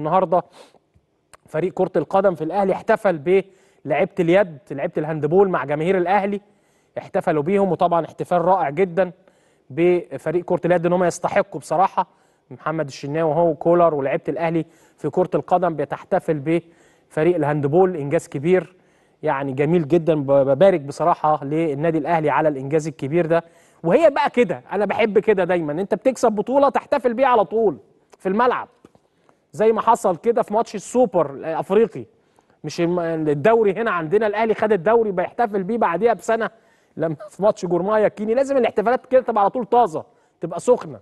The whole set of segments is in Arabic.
النهارده فريق كرة القدم في الأهلي احتفل بلعيبة اليد لعيبة الهاندبول مع جماهير الأهلي احتفلوا بيهم وطبعا احتفال رائع جدا بفريق كرة اليد ان هم يستحقوا بصراحة محمد الشناوي وهو كولر ولعيبة الأهلي في كرة القدم بتحتفل بفريق الهاندبول إنجاز كبير يعني جميل جدا ببارك بصراحة للنادي الأهلي على الإنجاز الكبير ده وهي بقى كده أنا بحب كده دايما أنت بتكسب بطولة تحتفل بيها على طول في الملعب زي ما حصل كده في ماتش السوبر الافريقي مش الدوري هنا عندنا الاهلي خد الدوري بيحتفل بيه بعديها بسنه لما في ماتش جورمايا كيني لازم الاحتفالات كده تبقى على طول طازه تبقى سخنه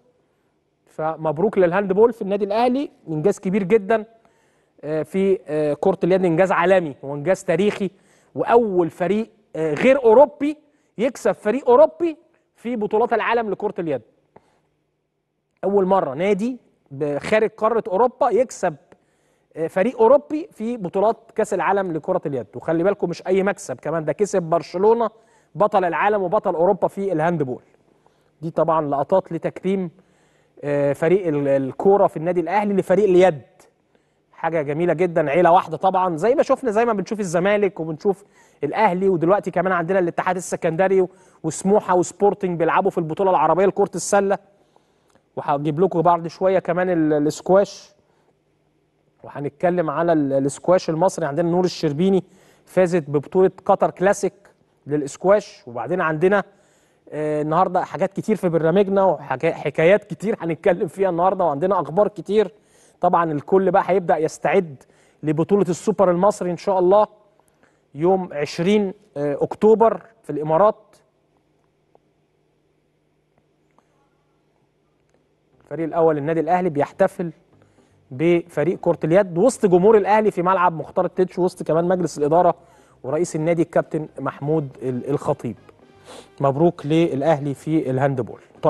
فمبروك للهاند بول في النادي الاهلي انجاز كبير جدا آه، في آه، كره اليد انجاز عالمي وانجاز تاريخي واول فريق آه، غير اوروبي يكسب فريق اوروبي في بطولات العالم لكره اليد اول مره نادي خارج قاره اوروبا يكسب آه، فريق اوروبي في بطولات كاس العالم لكره اليد وخلي بالكم مش اي مكسب كمان ده كسب برشلونه بطل العالم وبطل اوروبا في الهاندبول دي طبعا لقطات لتكريم آه، فريق الكوره في النادي الاهلي لفريق اليد حاجه جميله جدا عيله واحده طبعا زي ما شفنا زي ما بنشوف الزمالك وبنشوف الاهلي ودلوقتي كمان عندنا الاتحاد السكندري وسموحه وسبورتنج بيلعبوا في البطوله العربيه لكره السله وهجيب لكم بعد شويه كمان السكواش وهنتكلم على السكواش المصري عندنا نور الشربيني فازت ببطوله قطر كلاسيك للاسكواش وبعدين عندنا آه، النهارده حاجات كتير في برنامجنا وحكايات كتير هنتكلم فيها النهارده وعندنا اخبار كتير طبعا الكل بقى هيبدا يستعد لبطوله السوبر المصري ان شاء الله يوم 20 آه، اكتوبر في الامارات الفريق الاول النادي الاهلي بيحتفل بفريق كره اليد وسط جمهور الاهلي في ملعب مختار التتش وسط كمان مجلس الاداره ورئيس النادي الكابتن محمود الخطيب مبروك للاهلي في الهاندبول